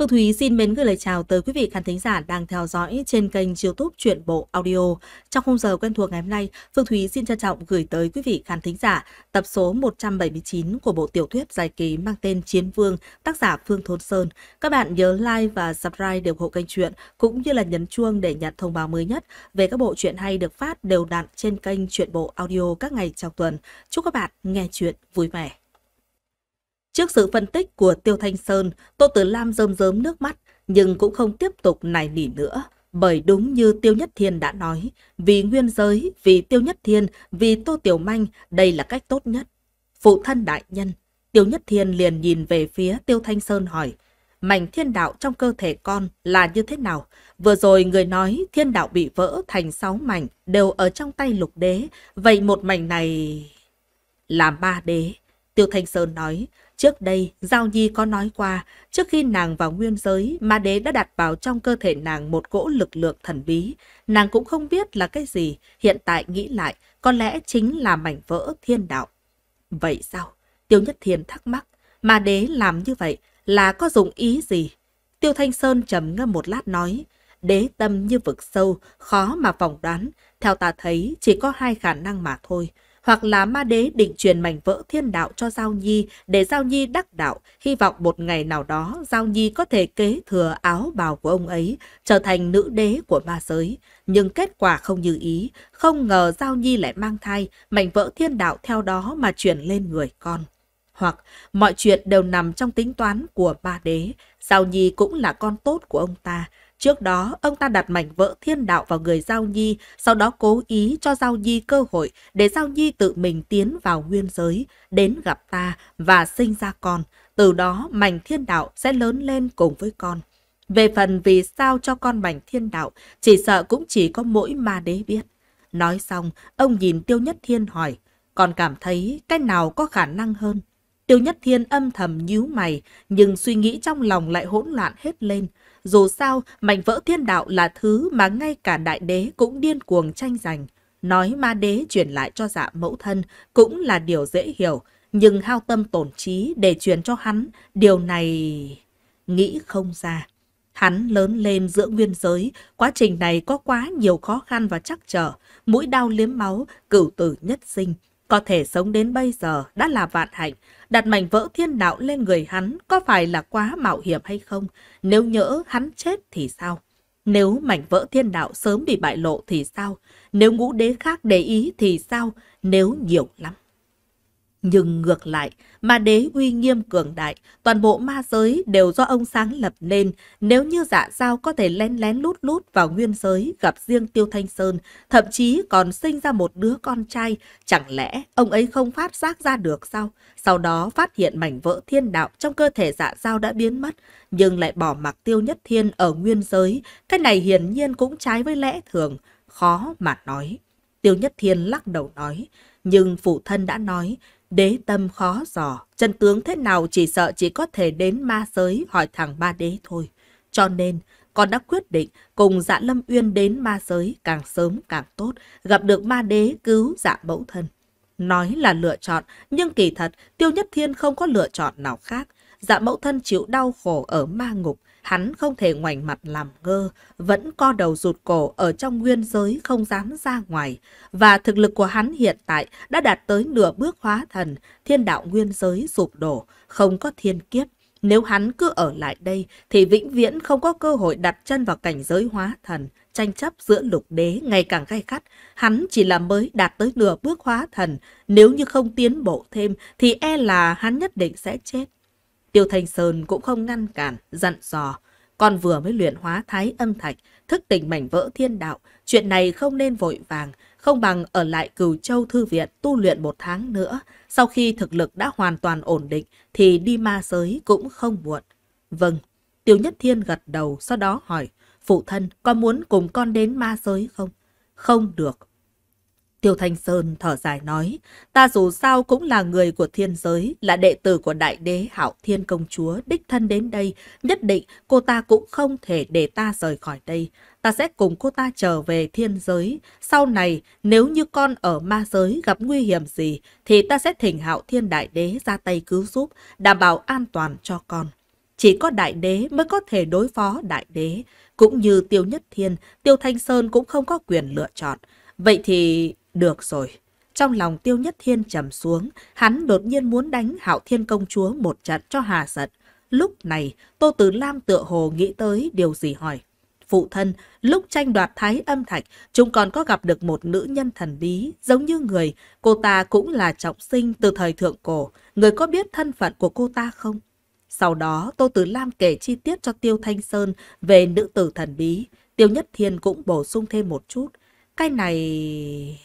Phương Thúy xin mến gửi lời chào tới quý vị khán thính giả đang theo dõi trên kênh youtube Chuyện Bộ Audio. Trong khung giờ quen thuộc ngày hôm nay, Phương Thúy xin trân trọng gửi tới quý vị khán thính giả tập số 179 của bộ tiểu thuyết dài ký mang tên Chiến Vương, tác giả Phương Thôn Sơn. Các bạn nhớ like và subscribe để ủng hộ kênh truyện cũng như là nhấn chuông để nhận thông báo mới nhất về các bộ truyện hay được phát đều đặn trên kênh Chuyện Bộ Audio các ngày trong tuần. Chúc các bạn nghe chuyện vui vẻ. Trước sự phân tích của Tiêu Thanh Sơn, Tô Tử Lam rơm rớm nước mắt, nhưng cũng không tiếp tục nài nỉ nữa. Bởi đúng như Tiêu Nhất Thiên đã nói, vì nguyên giới, vì Tiêu Nhất Thiên, vì Tô Tiểu Manh, đây là cách tốt nhất. Phụ thân đại nhân, Tiêu Nhất Thiên liền nhìn về phía Tiêu Thanh Sơn hỏi, mảnh thiên đạo trong cơ thể con là như thế nào? Vừa rồi người nói thiên đạo bị vỡ thành sáu mảnh đều ở trong tay lục đế, vậy một mảnh này... Là ba đế, Tiêu Thanh Sơn nói, Trước đây, Giao Nhi có nói qua, trước khi nàng vào nguyên giới, ma đế đã đặt vào trong cơ thể nàng một gỗ lực lượng thần bí. Nàng cũng không biết là cái gì, hiện tại nghĩ lại, có lẽ chính là mảnh vỡ thiên đạo. Vậy sao? Tiêu Nhất Thiên thắc mắc, ma đế làm như vậy là có dụng ý gì? Tiêu Thanh Sơn trầm ngâm một lát nói, đế tâm như vực sâu, khó mà phỏng đoán, theo ta thấy chỉ có hai khả năng mà thôi hoặc là ma đế định truyền mảnh vỡ thiên đạo cho Giao Nhi để Giao Nhi đắc đạo, hy vọng một ngày nào đó Giao Nhi có thể kế thừa áo bào của ông ấy, trở thành nữ đế của ma giới. Nhưng kết quả không như ý, không ngờ Giao Nhi lại mang thai, mảnh vỡ thiên đạo theo đó mà truyền lên người con. Hoặc mọi chuyện đều nằm trong tính toán của ma đế, Giao Nhi cũng là con tốt của ông ta, Trước đó, ông ta đặt mảnh vỡ thiên đạo vào người Giao Nhi, sau đó cố ý cho Giao Nhi cơ hội để Giao Nhi tự mình tiến vào nguyên giới, đến gặp ta và sinh ra con. Từ đó, mảnh thiên đạo sẽ lớn lên cùng với con. Về phần vì sao cho con mảnh thiên đạo, chỉ sợ cũng chỉ có mỗi ma đế biết. Nói xong, ông nhìn Tiêu Nhất Thiên hỏi, còn cảm thấy cái nào có khả năng hơn? Tiêu Nhất Thiên âm thầm nhíu mày, nhưng suy nghĩ trong lòng lại hỗn loạn hết lên. Dù sao, mảnh vỡ thiên đạo là thứ mà ngay cả đại đế cũng điên cuồng tranh giành. Nói ma đế truyền lại cho dạ mẫu thân cũng là điều dễ hiểu, nhưng hao tâm tổn trí để truyền cho hắn, điều này... nghĩ không ra. Hắn lớn lên giữa nguyên giới, quá trình này có quá nhiều khó khăn và trắc trở, mũi đau liếm máu, cửu tử nhất sinh. Có thể sống đến bây giờ đã là vạn hạnh, đặt mảnh vỡ thiên đạo lên người hắn có phải là quá mạo hiểm hay không? Nếu nhỡ hắn chết thì sao? Nếu mảnh vỡ thiên đạo sớm bị bại lộ thì sao? Nếu ngũ đế khác để ý thì sao? Nếu nhiều lắm. Nhưng ngược lại, ma đế uy nghiêm cường đại, toàn bộ ma giới đều do ông sáng lập nên. Nếu như dạ sao có thể lén lén lút lút vào nguyên giới gặp riêng Tiêu Thanh Sơn, thậm chí còn sinh ra một đứa con trai, chẳng lẽ ông ấy không phát giác ra được sao? Sau đó phát hiện mảnh vỡ thiên đạo trong cơ thể dạ sao đã biến mất, nhưng lại bỏ mặc Tiêu Nhất Thiên ở nguyên giới. Cái này hiển nhiên cũng trái với lẽ thường, khó mà nói. Tiêu Nhất Thiên lắc đầu nói, nhưng phụ thân đã nói, Đế tâm khó dò, chân tướng thế nào chỉ sợ chỉ có thể đến ma giới hỏi thằng ba đế thôi. Cho nên, con đã quyết định cùng dạ lâm uyên đến ma giới càng sớm càng tốt, gặp được ma đế cứu dạ mẫu thân. Nói là lựa chọn, nhưng kỳ thật, Tiêu Nhất Thiên không có lựa chọn nào khác. Dạ mẫu thân chịu đau khổ ở ma ngục, Hắn không thể ngoảnh mặt làm ngơ, vẫn co đầu rụt cổ ở trong nguyên giới không dám ra ngoài. Và thực lực của hắn hiện tại đã đạt tới nửa bước hóa thần, thiên đạo nguyên giới sụp đổ, không có thiên kiếp. Nếu hắn cứ ở lại đây thì vĩnh viễn không có cơ hội đặt chân vào cảnh giới hóa thần. Tranh chấp giữa lục đế ngày càng gay gắt, hắn chỉ là mới đạt tới nửa bước hóa thần. Nếu như không tiến bộ thêm thì e là hắn nhất định sẽ chết. Tiêu Thanh Sơn cũng không ngăn cản, dặn dò. Con vừa mới luyện hóa thái âm thạch, thức tỉnh mảnh vỡ thiên đạo. Chuyện này không nên vội vàng, không bằng ở lại cửu châu thư viện tu luyện một tháng nữa. Sau khi thực lực đã hoàn toàn ổn định thì đi ma giới cũng không muộn. Vâng, Tiêu Nhất Thiên gật đầu sau đó hỏi, phụ thân có muốn cùng con đến ma giới không? Không được, Tiêu Thanh Sơn thở dài nói, ta dù sao cũng là người của thiên giới, là đệ tử của đại đế hạo thiên công chúa, đích thân đến đây, nhất định cô ta cũng không thể để ta rời khỏi đây. Ta sẽ cùng cô ta trở về thiên giới, sau này nếu như con ở ma giới gặp nguy hiểm gì, thì ta sẽ thỉnh hạo thiên đại đế ra tay cứu giúp, đảm bảo an toàn cho con. Chỉ có đại đế mới có thể đối phó đại đế, cũng như tiêu nhất thiên, tiêu thanh sơn cũng không có quyền lựa chọn. Vậy thì được rồi, trong lòng Tiêu Nhất Thiên trầm xuống, hắn đột nhiên muốn đánh Hạo Thiên Công Chúa một trận cho hà giận. Lúc này, Tô Tử Lam tựa hồ nghĩ tới điều gì hỏi. Phụ thân, lúc tranh đoạt thái âm thạch, chúng còn có gặp được một nữ nhân thần bí, giống như người. Cô ta cũng là trọng sinh từ thời thượng cổ. Người có biết thân phận của cô ta không? Sau đó, Tô Tử Lam kể chi tiết cho Tiêu Thanh Sơn về nữ tử thần bí. Tiêu Nhất Thiên cũng bổ sung thêm một chút. Cái này...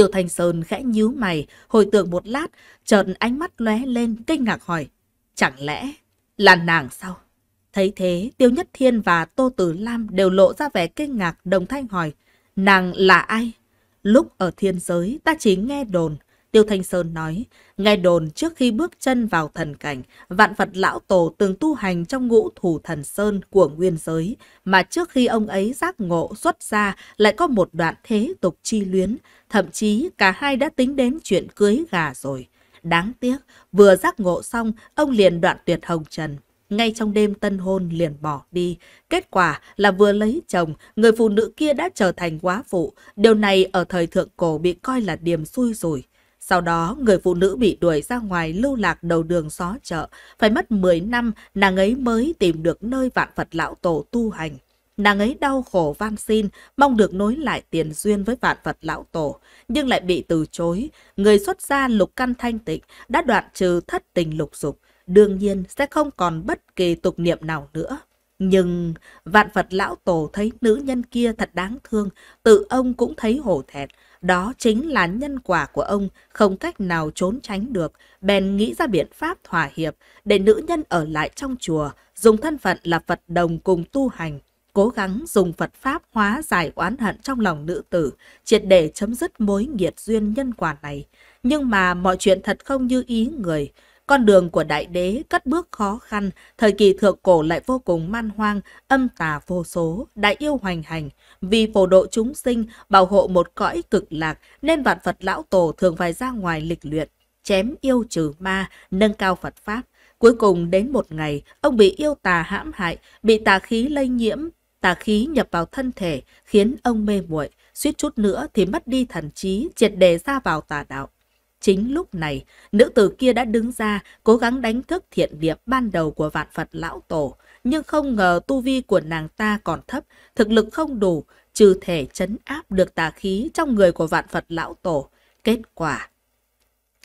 Tiêu Thanh Sơn khẽ nhíu mày, hồi tưởng một lát, chợt ánh mắt lóe lên kinh ngạc hỏi. Chẳng lẽ là nàng sao? Thấy thế, Tiêu Nhất Thiên và Tô Tử Lam đều lộ ra vẻ kinh ngạc đồng thanh hỏi. Nàng là ai? Lúc ở thiên giới ta chỉ nghe đồn, Tiêu Thanh Sơn nói, nghe đồn trước khi bước chân vào thần cảnh, vạn Phật Lão Tổ từng tu hành trong ngũ thủ thần Sơn của nguyên giới, mà trước khi ông ấy giác ngộ xuất ra lại có một đoạn thế tục chi luyến, thậm chí cả hai đã tính đến chuyện cưới gà rồi. Đáng tiếc, vừa giác ngộ xong, ông liền đoạn tuyệt hồng trần. Ngay trong đêm tân hôn liền bỏ đi. Kết quả là vừa lấy chồng, người phụ nữ kia đã trở thành quá phụ. Điều này ở thời thượng cổ bị coi là điểm xui rồi. Sau đó, người phụ nữ bị đuổi ra ngoài lưu lạc đầu đường xó chợ. Phải mất 10 năm, nàng ấy mới tìm được nơi vạn Phật lão tổ tu hành. Nàng ấy đau khổ van xin, mong được nối lại tiền duyên với vạn Phật lão tổ, nhưng lại bị từ chối. Người xuất gia lục căn thanh tịnh đã đoạn trừ thất tình lục dục, đương nhiên sẽ không còn bất kỳ tục niệm nào nữa. Nhưng vạn Phật lão tổ thấy nữ nhân kia thật đáng thương, tự ông cũng thấy hổ thẹn. Đó chính là nhân quả của ông không cách nào trốn tránh được, bèn nghĩ ra biện pháp thỏa hiệp để nữ nhân ở lại trong chùa, dùng thân phận là Phật đồng cùng tu hành, cố gắng dùng Phật Pháp hóa giải oán hận trong lòng nữ tử, triệt để chấm dứt mối nghiệt duyên nhân quả này. Nhưng mà mọi chuyện thật không như ý người, con đường của đại đế cất bước khó khăn, thời kỳ thượng cổ lại vô cùng man hoang, âm tà vô số, đại yêu hoành hành. Vì phổ độ chúng sinh, bảo hộ một cõi cực lạc, nên vạn Phật lão tổ thường phải ra ngoài lịch luyện, chém yêu trừ ma, nâng cao Phật Pháp. Cuối cùng đến một ngày, ông bị yêu tà hãm hại, bị tà khí lây nhiễm, tà khí nhập vào thân thể, khiến ông mê muội, suýt chút nữa thì mất đi thần trí, triệt đề ra vào tà đạo. Chính lúc này, nữ tử kia đã đứng ra, cố gắng đánh thức thiện niệm ban đầu của vạn Phật lão tổ. Nhưng không ngờ tu vi của nàng ta còn thấp, thực lực không đủ, trừ thể chấn áp được tà khí trong người của vạn Phật lão tổ. Kết quả,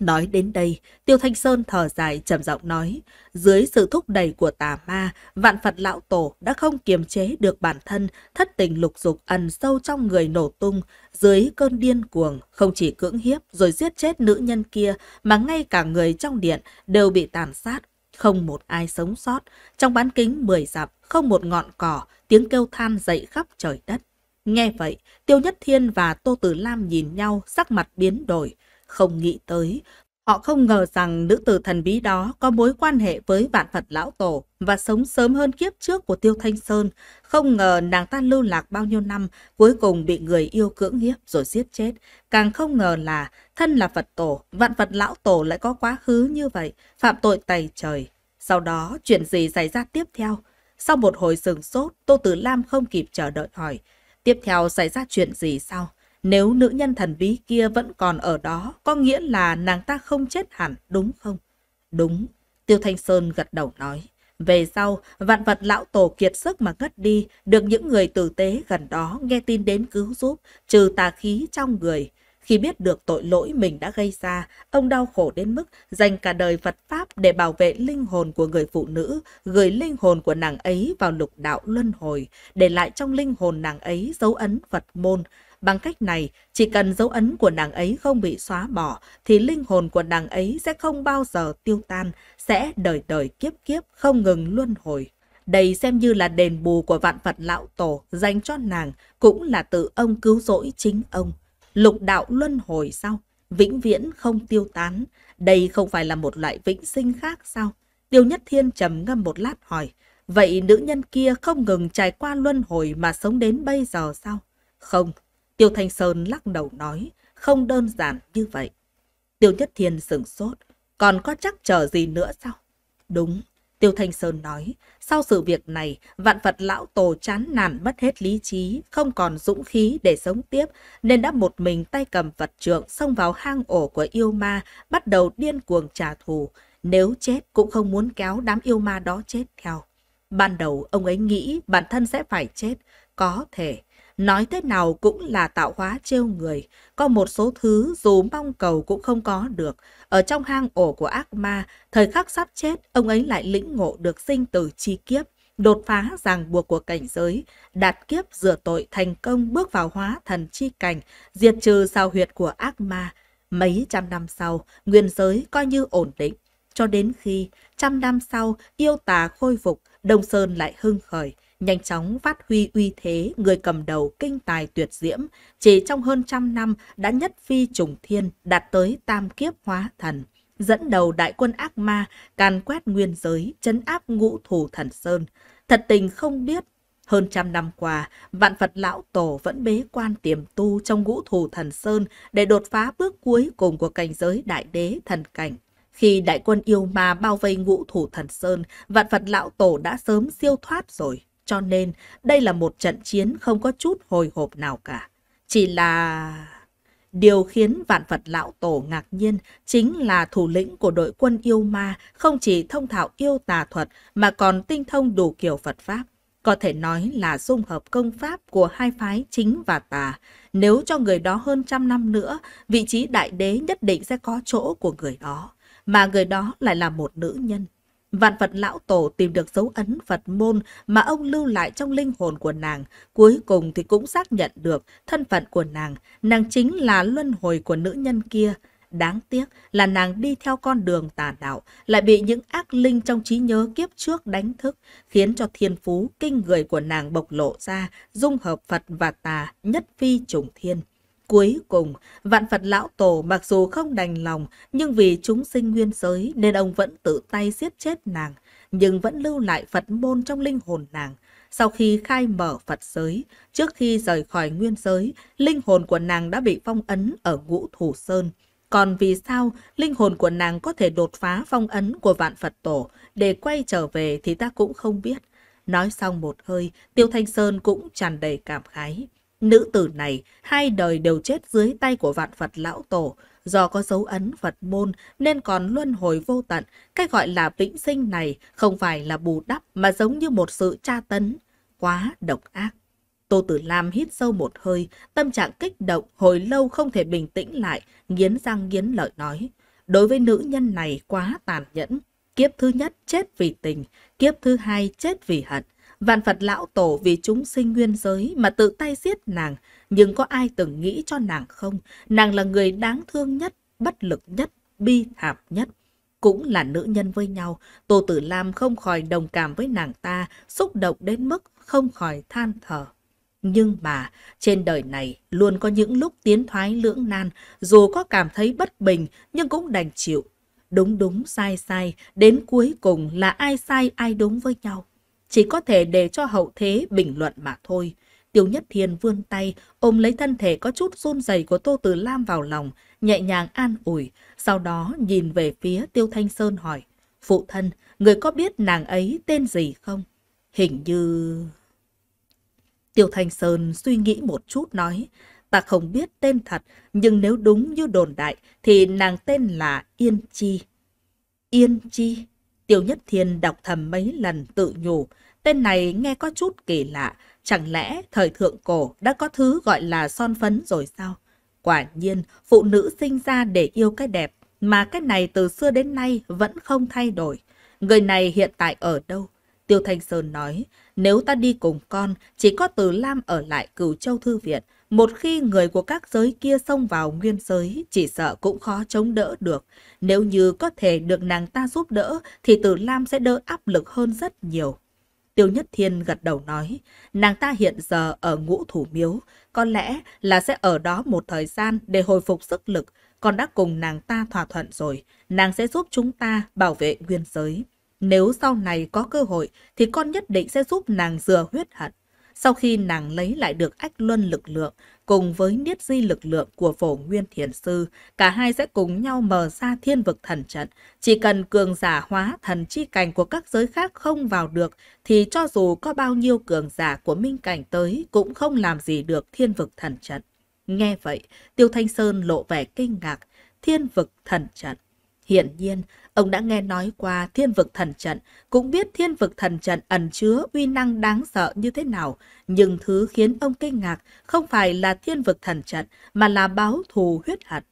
Nói đến đây, Tiêu Thanh Sơn thở dài trầm giọng nói, dưới sự thúc đẩy của tà ma, vạn Phật lão tổ đã không kiềm chế được bản thân, thất tình lục dục ẩn sâu trong người nổ tung, dưới cơn điên cuồng, không chỉ cưỡng hiếp rồi giết chết nữ nhân kia, mà ngay cả người trong điện đều bị tàn sát, không một ai sống sót, trong bán kính mười dặm, không một ngọn cỏ, tiếng kêu than dậy khắp trời đất. Nghe vậy, Tiêu Nhất Thiên và Tô Tử Lam nhìn nhau, sắc mặt biến đổi. Không nghĩ tới, họ không ngờ rằng nữ tử thần bí đó có mối quan hệ với vạn Phật Lão Tổ và sống sớm hơn kiếp trước của Tiêu Thanh Sơn. Không ngờ nàng ta lưu lạc bao nhiêu năm, cuối cùng bị người yêu cưỡng hiếp rồi giết chết. Càng không ngờ là thân là Phật Tổ, vạn Phật Lão Tổ lại có quá khứ như vậy, phạm tội tày trời. Sau đó, chuyện gì xảy ra tiếp theo? Sau một hồi sừng sốt, Tô Tử Lam không kịp chờ đợi hỏi. Tiếp theo xảy ra chuyện gì sau? Nếu nữ nhân thần bí kia vẫn còn ở đó, có nghĩa là nàng ta không chết hẳn, đúng không? Đúng, Tiêu Thanh Sơn gật đầu nói. Về sau, vạn vật lão tổ kiệt sức mà ngất đi, được những người tử tế gần đó nghe tin đến cứu giúp, trừ tà khí trong người. Khi biết được tội lỗi mình đã gây ra, ông đau khổ đến mức dành cả đời Phật Pháp để bảo vệ linh hồn của người phụ nữ, gửi linh hồn của nàng ấy vào lục đạo luân hồi, để lại trong linh hồn nàng ấy dấu ấn Phật môn, Bằng cách này, chỉ cần dấu ấn của nàng ấy không bị xóa bỏ, thì linh hồn của nàng ấy sẽ không bao giờ tiêu tan, sẽ đời đời kiếp kiếp không ngừng luân hồi. Đây xem như là đền bù của vạn vật lão tổ dành cho nàng, cũng là tự ông cứu rỗi chính ông. Lục đạo luân hồi sao? Vĩnh viễn không tiêu tán. Đây không phải là một loại vĩnh sinh khác sao? Tiêu Nhất Thiên trầm ngâm một lát hỏi. Vậy nữ nhân kia không ngừng trải qua luân hồi mà sống đến bây giờ sao? Không, Tiêu Thanh Sơn lắc đầu nói, không đơn giản như vậy. Tiêu Nhất Thiên sửng sốt, còn có chắc chờ gì nữa sao? Đúng, Tiêu Thanh Sơn nói, sau sự việc này, vạn Phật lão tổ chán nản mất hết lý trí, không còn dũng khí để sống tiếp, nên đã một mình tay cầm vật trượng xông vào hang ổ của yêu ma, bắt đầu điên cuồng trả thù. Nếu chết cũng không muốn kéo đám yêu ma đó chết theo. Ban đầu ông ấy nghĩ bản thân sẽ phải chết, có thể, nói thế nào cũng là tạo hóa trêu người. Có một số thứ dù mong cầu cũng không có được. Ở trong hang ổ của ác ma, thời khắc sắp chết, ông ấy lại lĩnh ngộ được sinh tử chi kiếp, đột phá ràng buộc của cảnh giới, đạt kiếp rửa tội thành công bước vào hóa thần chi cảnh, diệt trừ sao huyệt của ác ma. Mấy trăm năm sau, nguyên giới coi như ổn định. Cho đến khi, trăm năm sau, yêu tà khôi phục, Đông Sơn lại hưng khởi nhanh chóng phát huy uy thế người cầm đầu kinh tài tuyệt diễm, chỉ trong hơn trăm năm đã nhất phi trùng thiên đạt tới tam kiếp hóa thần, dẫn đầu đại quân ác ma càn quét nguyên giới, chấn áp ngũ thủ thần sơn. Thật tình không biết hơn trăm năm qua, vạn Phật Lão Tổ vẫn bế quan tiềm tu trong ngũ thủ thần Sơn để đột phá bước cuối cùng của cảnh giới đại đế thần cảnh. Khi đại quân yêu ma bao vây ngũ thủ thần Sơn, vạn Phật Lão Tổ đã sớm siêu thoát rồi. Cho nên, đây là một trận chiến không có chút hồi hộp nào cả. Chỉ là... Điều khiến vạn Phật Lão Tổ ngạc nhiên chính là thủ lĩnh của đội quân yêu ma không chỉ thông thạo yêu tà thuật mà còn tinh thông đủ kiểu Phật Pháp. Có thể nói là dung hợp công pháp của hai phái chính và tà. Nếu cho người đó hơn trăm năm nữa, vị trí đại đế nhất định sẽ có chỗ của người đó. Mà người đó lại là một nữ nhân. Vạn Phật lão tổ tìm được dấu ấn Phật môn mà ông lưu lại trong linh hồn của nàng, cuối cùng thì cũng xác nhận được thân phận của nàng, nàng chính là luân hồi của nữ nhân kia. Đáng tiếc là nàng đi theo con đường tà đạo, lại bị những ác linh trong trí nhớ kiếp trước đánh thức, khiến cho thiên phú kinh người của nàng bộc lộ ra, dung hợp Phật và tà, nhất phi trùng thiên. Cuối cùng, vạn Phật lão tổ mặc dù không đành lòng, nhưng vì chúng sinh nguyên giới nên ông vẫn tự tay giết chết nàng, nhưng vẫn lưu lại Phật môn trong linh hồn nàng. Sau khi khai mở Phật giới, trước khi rời khỏi nguyên giới, linh hồn của nàng đã bị phong ấn ở ngũ thủ sơn. Còn vì sao linh hồn của nàng có thể đột phá phong ấn của vạn Phật tổ để quay trở về thì ta cũng không biết. Nói xong một hơi, Tiêu Thanh Sơn cũng tràn đầy cảm khái. Nữ tử này hai đời đều chết dưới tay của vạn Phật lão tổ, do có dấu ấn Phật môn nên còn luân hồi vô tận. Cái gọi là vĩnh sinh này không phải là bù đắp mà giống như một sự tra tấn, quá độc ác. Tô Tử Lam hít sâu một hơi, tâm trạng kích động, hồi lâu không thể bình tĩnh lại, nghiến răng nghiến lợi nói. Đối với nữ nhân này quá tàn nhẫn, kiếp thứ nhất chết vì tình, kiếp thứ hai chết vì hận, Vạn Phật lão tổ vì chúng sinh nguyên giới mà tự tay giết nàng, nhưng có ai từng nghĩ cho nàng không? Nàng là người đáng thương nhất, bất lực nhất, bi thảm nhất. Cũng là nữ nhân với nhau, Tô Tử Lam không khỏi đồng cảm với nàng ta, xúc động đến mức không khỏi than thở. Nhưng mà, trên đời này luôn có những lúc tiến thoái lưỡng nan, dù có cảm thấy bất bình nhưng cũng đành chịu. Đúng đúng sai sai, đến cuối cùng là ai sai ai đúng với nhau chỉ có thể để cho hậu thế bình luận mà thôi. Tiêu Nhất Thiên vươn tay, ôm lấy thân thể có chút run rẩy của Tô Tử Lam vào lòng, nhẹ nhàng an ủi, sau đó nhìn về phía Tiêu Thanh Sơn hỏi, Phụ thân, người có biết nàng ấy tên gì không? Hình như... Tiêu Thanh Sơn suy nghĩ một chút nói, ta không biết tên thật, nhưng nếu đúng như đồn đại thì nàng tên là Yên Chi. Yên Chi? Tiêu Nhất Thiên đọc thầm mấy lần tự nhủ, tên này nghe có chút kỳ lạ, chẳng lẽ thời thượng cổ đã có thứ gọi là son phấn rồi sao? Quả nhiên, phụ nữ sinh ra để yêu cái đẹp, mà cái này từ xưa đến nay vẫn không thay đổi. Người này hiện tại ở đâu? Tiêu Thanh Sơn nói, nếu ta đi cùng con, chỉ có Từ Lam ở lại cửu châu thư viện, một khi người của các giới kia xông vào nguyên giới, chỉ sợ cũng khó chống đỡ được. Nếu như có thể được nàng ta giúp đỡ, thì Tử Lam sẽ đỡ áp lực hơn rất nhiều. Tiêu Nhất Thiên gật đầu nói, nàng ta hiện giờ ở ngũ thủ miếu, có lẽ là sẽ ở đó một thời gian để hồi phục sức lực, con đã cùng nàng ta thỏa thuận rồi, nàng sẽ giúp chúng ta bảo vệ nguyên giới. Nếu sau này có cơ hội thì con nhất định sẽ giúp nàng dừa huyết hận. Sau khi nàng lấy lại được ách luân lực lượng cùng với niết di lực lượng của phổ nguyên thiền sư, cả hai sẽ cùng nhau mở ra thiên vực thần trận. Chỉ cần cường giả hóa thần chi cảnh của các giới khác không vào được, thì cho dù có bao nhiêu cường giả của minh cảnh tới cũng không làm gì được thiên vực thần trận. Nghe vậy, Tiêu Thanh Sơn lộ vẻ kinh ngạc, thiên vực thần trận. Hiện nhiên, Ông đã nghe nói qua thiên vực thần trận, cũng biết thiên vực thần trận ẩn chứa uy năng đáng sợ như thế nào. Nhưng thứ khiến ông kinh ngạc không phải là thiên vực thần trận, mà là báo thù huyết hận.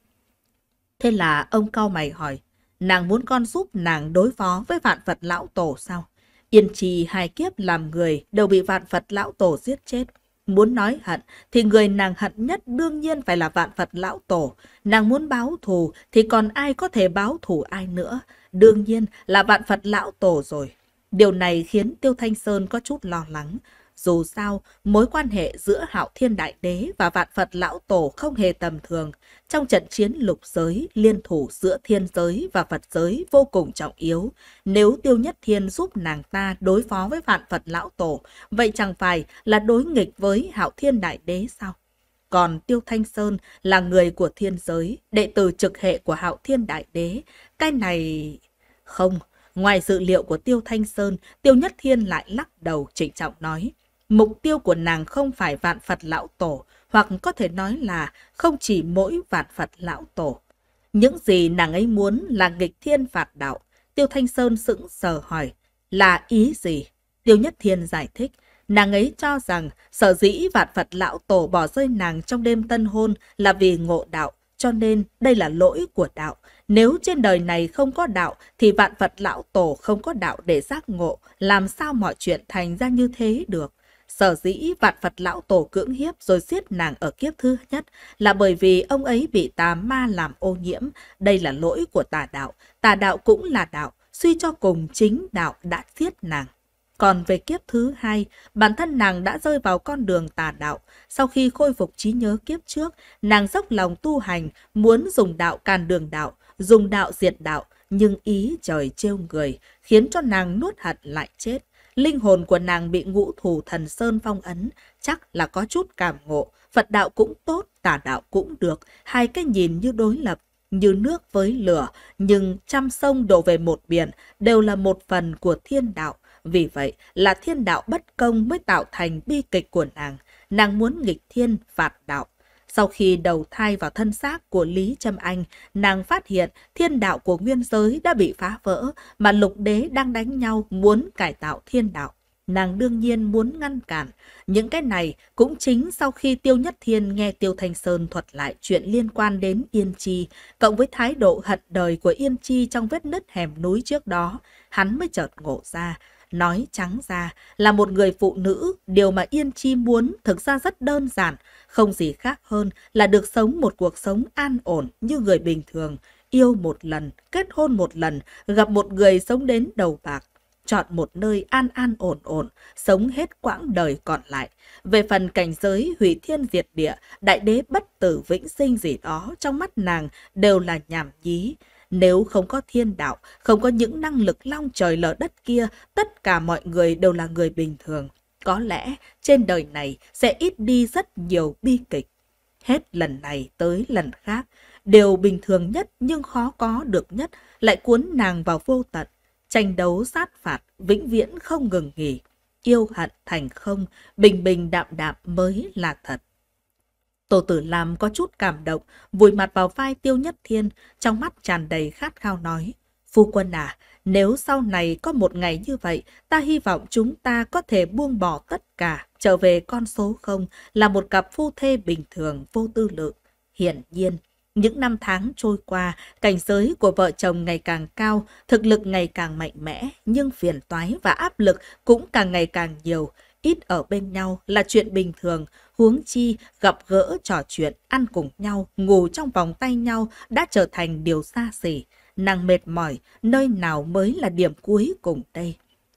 Thế là ông cao mày hỏi, nàng muốn con giúp nàng đối phó với vạn vật lão tổ sao? Yên trì hai kiếp làm người đều bị vạn vật lão tổ giết chết. Muốn nói hận thì người nàng hận nhất đương nhiên phải là vạn Phật lão tổ. Nàng muốn báo thù thì còn ai có thể báo thù ai nữa? Đương nhiên là vạn Phật lão tổ rồi. Điều này khiến Tiêu Thanh Sơn có chút lo lắng. Dù sao, mối quan hệ giữa Hạo Thiên Đại Đế và Vạn Phật Lão Tổ không hề tầm thường. Trong trận chiến lục giới, liên thủ giữa thiên giới và Phật giới vô cùng trọng yếu. Nếu Tiêu Nhất Thiên giúp nàng ta đối phó với Vạn Phật Lão Tổ, vậy chẳng phải là đối nghịch với Hạo Thiên Đại Đế sao? Còn Tiêu Thanh Sơn là người của thiên giới, đệ tử trực hệ của Hạo Thiên Đại Đế. Cái này... Không, ngoài dự liệu của Tiêu Thanh Sơn, Tiêu Nhất Thiên lại lắc đầu trịnh trọng nói mục tiêu của nàng không phải vạn Phật lão tổ, hoặc có thể nói là không chỉ mỗi vạn Phật lão tổ. Những gì nàng ấy muốn là nghịch thiên phạt đạo. Tiêu Thanh Sơn sững sờ hỏi, là ý gì? Tiêu Nhất Thiên giải thích, nàng ấy cho rằng sở dĩ vạn Phật lão tổ bỏ rơi nàng trong đêm tân hôn là vì ngộ đạo, cho nên đây là lỗi của đạo. Nếu trên đời này không có đạo thì vạn Phật lão tổ không có đạo để giác ngộ, làm sao mọi chuyện thành ra như thế được. Sở dĩ vạn Phật lão tổ cưỡng hiếp rồi giết nàng ở kiếp thứ nhất là bởi vì ông ấy bị tà ma làm ô nhiễm. Đây là lỗi của tà đạo. Tà đạo cũng là đạo, suy cho cùng chính đạo đã giết nàng. Còn về kiếp thứ hai, bản thân nàng đã rơi vào con đường tà đạo. Sau khi khôi phục trí nhớ kiếp trước, nàng dốc lòng tu hành, muốn dùng đạo càn đường đạo, dùng đạo diệt đạo, nhưng ý trời trêu người, khiến cho nàng nuốt hận lại chết linh hồn của nàng bị ngũ thủ thần Sơn phong ấn, chắc là có chút cảm ngộ, Phật đạo cũng tốt, tà đạo cũng được, hai cái nhìn như đối lập, như nước với lửa, nhưng trăm sông đổ về một biển đều là một phần của thiên đạo. Vì vậy là thiên đạo bất công mới tạo thành bi kịch của nàng, nàng muốn nghịch thiên phạt đạo. Sau khi đầu thai vào thân xác của Lý Trâm Anh, nàng phát hiện thiên đạo của nguyên giới đã bị phá vỡ, mà lục đế đang đánh nhau muốn cải tạo thiên đạo. Nàng đương nhiên muốn ngăn cản. Những cái này cũng chính sau khi Tiêu Nhất Thiên nghe Tiêu Thanh Sơn thuật lại chuyện liên quan đến Yên Chi, cộng với thái độ hận đời của Yên Chi trong vết nứt hẻm núi trước đó, hắn mới chợt ngộ ra, Nói trắng ra là một người phụ nữ, điều mà Yên Chi muốn thực ra rất đơn giản, không gì khác hơn là được sống một cuộc sống an ổn như người bình thường, yêu một lần, kết hôn một lần, gặp một người sống đến đầu bạc, chọn một nơi an an ổn ổn, sống hết quãng đời còn lại. Về phần cảnh giới hủy thiên diệt địa, đại đế bất tử vĩnh sinh gì đó trong mắt nàng đều là nhảm nhí. Nếu không có thiên đạo, không có những năng lực long trời lở đất kia, tất cả mọi người đều là người bình thường. Có lẽ trên đời này sẽ ít đi rất nhiều bi kịch. Hết lần này tới lần khác, điều bình thường nhất nhưng khó có được nhất lại cuốn nàng vào vô tận. Tranh đấu sát phạt, vĩnh viễn không ngừng nghỉ. Yêu hận thành không, bình bình đạm đạm mới là thật tổ Tử làm có chút cảm động, vùi mặt vào vai Tiêu Nhất Thiên, trong mắt tràn đầy khát khao nói. Phu quân à, nếu sau này có một ngày như vậy, ta hy vọng chúng ta có thể buông bỏ tất cả, trở về con số không là một cặp phu thê bình thường vô tư lượng. Hiển nhiên, những năm tháng trôi qua, cảnh giới của vợ chồng ngày càng cao, thực lực ngày càng mạnh mẽ, nhưng phiền toái và áp lực cũng càng ngày càng nhiều ít ở bên nhau là chuyện bình thường, huống chi gặp gỡ trò chuyện, ăn cùng nhau, ngủ trong vòng tay nhau đã trở thành điều xa xỉ. Nàng mệt mỏi, nơi nào mới là điểm cuối cùng đây?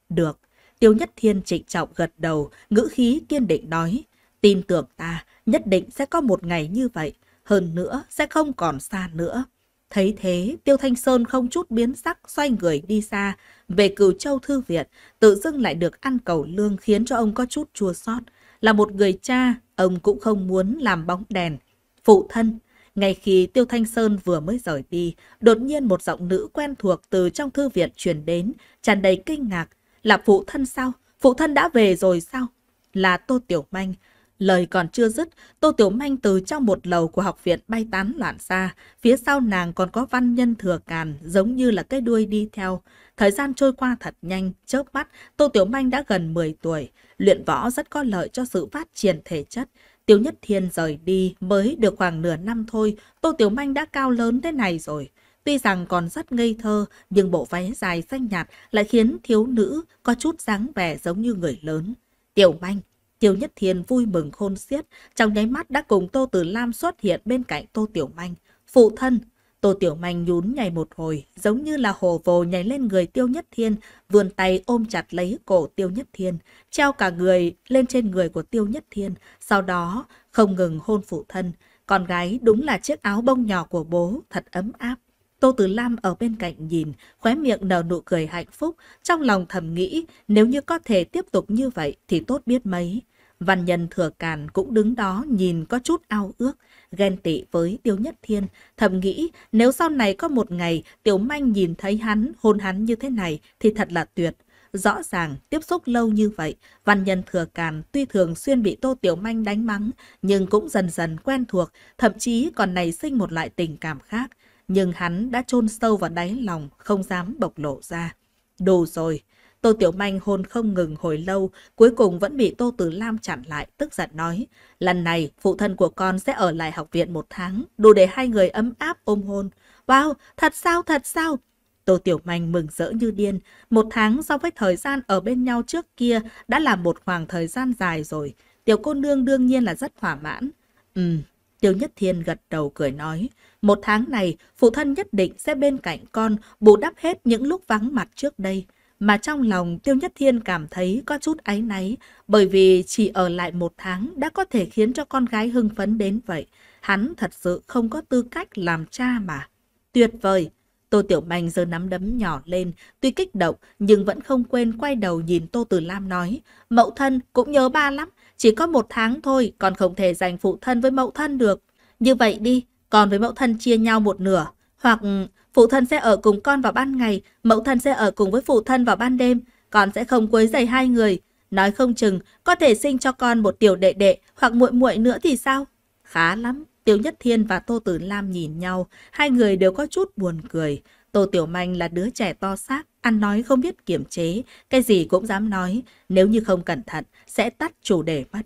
Được, Tiêu Nhất Thiên trịnh trọng gật đầu, ngữ khí kiên định nói, tin tưởng ta, nhất định sẽ có một ngày như vậy, hơn nữa sẽ không còn xa nữa. Thấy thế, Tiêu Thanh Sơn không chút biến sắc xoay người đi xa, về cửu châu thư viện, tự dưng lại được ăn cầu lương khiến cho ông có chút chua xót. Là một người cha, ông cũng không muốn làm bóng đèn. Phụ thân, ngay khi Tiêu Thanh Sơn vừa mới rời đi, đột nhiên một giọng nữ quen thuộc từ trong thư viện truyền đến, tràn đầy kinh ngạc. Là phụ thân sao? Phụ thân đã về rồi sao? Là Tô Tiểu Manh, Lời còn chưa dứt, Tô Tiểu Manh từ trong một lầu của học viện bay tán loạn xa. Phía sau nàng còn có văn nhân thừa càn, giống như là cái đuôi đi theo. Thời gian trôi qua thật nhanh, chớp mắt, Tô Tiểu Manh đã gần 10 tuổi. Luyện võ rất có lợi cho sự phát triển thể chất. Tiểu Nhất Thiên rời đi mới được khoảng nửa năm thôi, Tô Tiểu Manh đã cao lớn thế này rồi. Tuy rằng còn rất ngây thơ, nhưng bộ váy dài xanh nhạt lại khiến thiếu nữ có chút dáng vẻ giống như người lớn. Tiểu Manh, Tiêu Nhất Thiên vui mừng khôn xiết, trong nháy mắt đã cùng Tô Tử Lam xuất hiện bên cạnh Tô Tiểu Manh. Phụ thân, Tô Tiểu Manh nhún nhảy một hồi, giống như là hồ vồ nhảy lên người Tiêu Nhất Thiên, vươn tay ôm chặt lấy cổ Tiêu Nhất Thiên, treo cả người lên trên người của Tiêu Nhất Thiên, sau đó không ngừng hôn phụ thân. Con gái đúng là chiếc áo bông nhỏ của bố, thật ấm áp. Tô Tử Lam ở bên cạnh nhìn, khóe miệng nở nụ cười hạnh phúc, trong lòng thầm nghĩ nếu như có thể tiếp tục như vậy thì tốt biết mấy. Văn nhân thừa càn cũng đứng đó nhìn có chút ao ước, ghen tị với Tiêu Nhất Thiên, thầm nghĩ nếu sau này có một ngày Tiểu Manh nhìn thấy hắn, hôn hắn như thế này thì thật là tuyệt. Rõ ràng, tiếp xúc lâu như vậy, văn nhân thừa càn tuy thường xuyên bị Tô Tiểu Manh đánh mắng, nhưng cũng dần dần quen thuộc, thậm chí còn nảy sinh một loại tình cảm khác nhưng hắn đã chôn sâu vào đáy lòng, không dám bộc lộ ra. Đủ rồi, Tô Tiểu Manh hôn không ngừng hồi lâu, cuối cùng vẫn bị Tô Tử Lam chặn lại, tức giận nói. Lần này, phụ thân của con sẽ ở lại học viện một tháng, đủ để hai người ấm áp ôm hôn. Wow, thật sao, thật sao? Tô Tiểu Manh mừng rỡ như điên. Một tháng so với thời gian ở bên nhau trước kia đã là một khoảng thời gian dài rồi. Tiểu cô nương đương nhiên là rất thỏa mãn. Ừm, Tiêu Nhất Thiên gật đầu cười nói, một tháng này phụ thân nhất định sẽ bên cạnh con bù đắp hết những lúc vắng mặt trước đây. Mà trong lòng Tiêu Nhất Thiên cảm thấy có chút áy náy, bởi vì chỉ ở lại một tháng đã có thể khiến cho con gái hưng phấn đến vậy. Hắn thật sự không có tư cách làm cha mà. Tuyệt vời! Tô Tiểu Manh giờ nắm đấm nhỏ lên, tuy kích động nhưng vẫn không quên quay đầu nhìn Tô Tử Lam nói, mẫu thân cũng nhớ ba lắm chỉ có một tháng thôi, còn không thể dành phụ thân với mẫu thân được. Như vậy đi, con với mẫu thân chia nhau một nửa, hoặc phụ thân sẽ ở cùng con vào ban ngày, mẫu thân sẽ ở cùng với phụ thân vào ban đêm, con sẽ không quấy rầy hai người. Nói không chừng, có thể sinh cho con một tiểu đệ đệ hoặc muội muội nữa thì sao? Khá lắm, Tiêu Nhất Thiên và Tô Tử Lam nhìn nhau, hai người đều có chút buồn cười. Tô Tiểu Manh là đứa trẻ to xác, ăn nói không biết kiềm chế, cái gì cũng dám nói, nếu như không cẩn thận sẽ tắt chủ đề mất.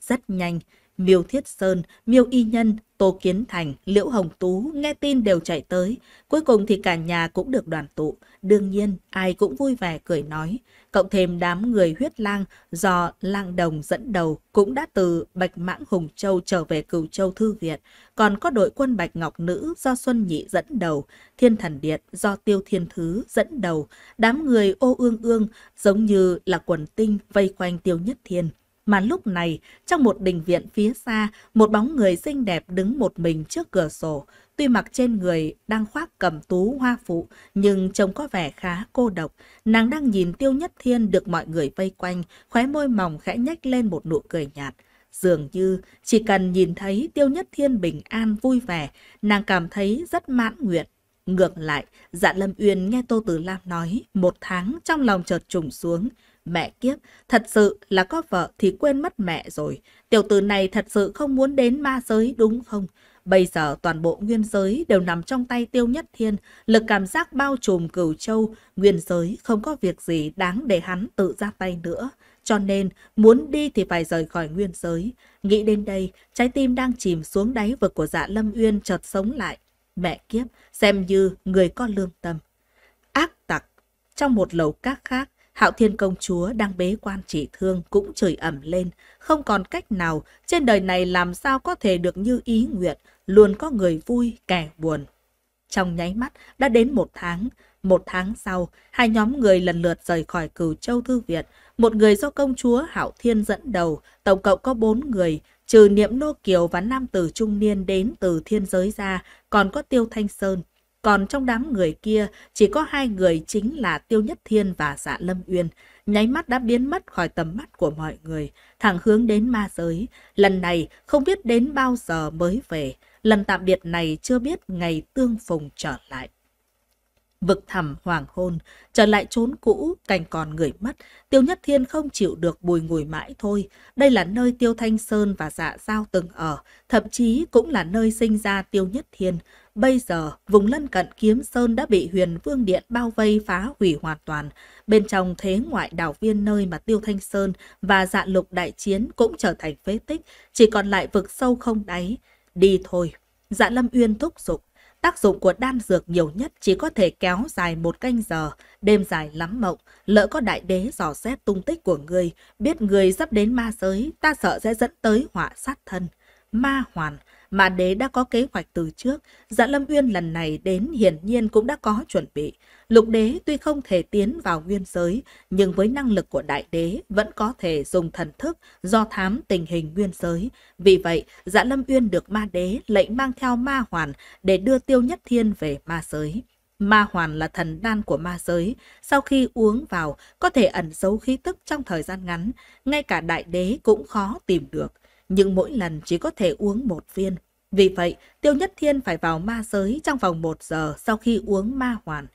Rất nhanh, Miêu Thiết Sơn, Miêu Y Nhân, Tô Kiến Thành, Liễu Hồng Tú nghe tin đều chạy tới. Cuối cùng thì cả nhà cũng được đoàn tụ. Đương nhiên, ai cũng vui vẻ cười nói cộng thêm đám người huyết lang do lang đồng dẫn đầu cũng đã từ Bạch Mãng Hùng Châu trở về Cửu Châu Thư Viện, còn có đội quân Bạch Ngọc Nữ do Xuân Nhị dẫn đầu, Thiên Thần Điện do Tiêu Thiên Thứ dẫn đầu, đám người ô ương ương giống như là quần tinh vây quanh Tiêu Nhất Thiên. Mà lúc này, trong một đình viện phía xa, một bóng người xinh đẹp đứng một mình trước cửa sổ. Tuy mặc trên người đang khoác cầm tú hoa phụ, nhưng trông có vẻ khá cô độc. Nàng đang nhìn Tiêu Nhất Thiên được mọi người vây quanh, khóe môi mỏng khẽ nhếch lên một nụ cười nhạt. Dường như chỉ cần nhìn thấy Tiêu Nhất Thiên bình an vui vẻ, nàng cảm thấy rất mãn nguyện. Ngược lại, dạ Lâm Uyên nghe Tô Tử Lam nói một tháng trong lòng chợt trùng xuống. Mẹ kiếp, thật sự là có vợ thì quên mất mẹ rồi. Tiểu tử này thật sự không muốn đến ma giới đúng không? Bây giờ toàn bộ nguyên giới đều nằm trong tay tiêu nhất thiên, lực cảm giác bao trùm cửu châu, nguyên giới không có việc gì đáng để hắn tự ra tay nữa. Cho nên, muốn đi thì phải rời khỏi nguyên giới. Nghĩ đến đây, trái tim đang chìm xuống đáy vực của dạ Lâm Uyên chợt sống lại. Mẹ kiếp, xem như người có lương tâm. Ác tặc, trong một lầu các khác, Hạo Thiên công chúa đang bế quan trị thương cũng chửi ẩm lên, không còn cách nào, trên đời này làm sao có thể được như ý nguyện, luôn có người vui, kẻ buồn. Trong nháy mắt đã đến một tháng, một tháng sau, hai nhóm người lần lượt rời khỏi cửu châu thư viện, một người do công chúa Hạo Thiên dẫn đầu, tổng cộng có bốn người, trừ niệm nô kiều và nam tử trung niên đến từ thiên giới ra, còn có tiêu thanh sơn, còn trong đám người kia, chỉ có hai người chính là Tiêu Nhất Thiên và Dạ Lâm Uyên. Nháy mắt đã biến mất khỏi tầm mắt của mọi người, thẳng hướng đến ma giới. Lần này không biết đến bao giờ mới về. Lần tạm biệt này chưa biết ngày tương phùng trở lại vực thẳm hoàng hôn, trở lại chốn cũ, cành còn người mất, Tiêu Nhất Thiên không chịu được bùi ngùi mãi thôi. Đây là nơi Tiêu Thanh Sơn và Dạ Giao từng ở, thậm chí cũng là nơi sinh ra Tiêu Nhất Thiên. Bây giờ, vùng lân cận Kiếm Sơn đã bị huyền vương điện bao vây phá hủy hoàn toàn. Bên trong thế ngoại đảo viên nơi mà Tiêu Thanh Sơn và dạ lục đại chiến cũng trở thành phế tích, chỉ còn lại vực sâu không đáy. Đi thôi. Dạ Lâm Uyên thúc giục. Tác dụng của đan dược nhiều nhất chỉ có thể kéo dài một canh giờ, đêm dài lắm mộng, lỡ có đại đế dò xét tung tích của người, biết người sắp đến ma giới, ta sợ sẽ dẫn tới họa sát thân. Ma hoàn, mà đế đã có kế hoạch từ trước, dạ Lâm Uyên lần này đến hiển nhiên cũng đã có chuẩn bị. Lục đế tuy không thể tiến vào nguyên giới, nhưng với năng lực của đại đế vẫn có thể dùng thần thức do thám tình hình nguyên giới. Vì vậy, dạ Lâm Uyên được ma đế lệnh mang theo ma hoàn để đưa tiêu nhất thiên về ma giới. Ma hoàn là thần đan của ma giới, sau khi uống vào có thể ẩn giấu khí tức trong thời gian ngắn, ngay cả đại đế cũng khó tìm được nhưng mỗi lần chỉ có thể uống một viên. Vì vậy, Tiêu Nhất Thiên phải vào ma giới trong vòng một giờ sau khi uống ma hoàn.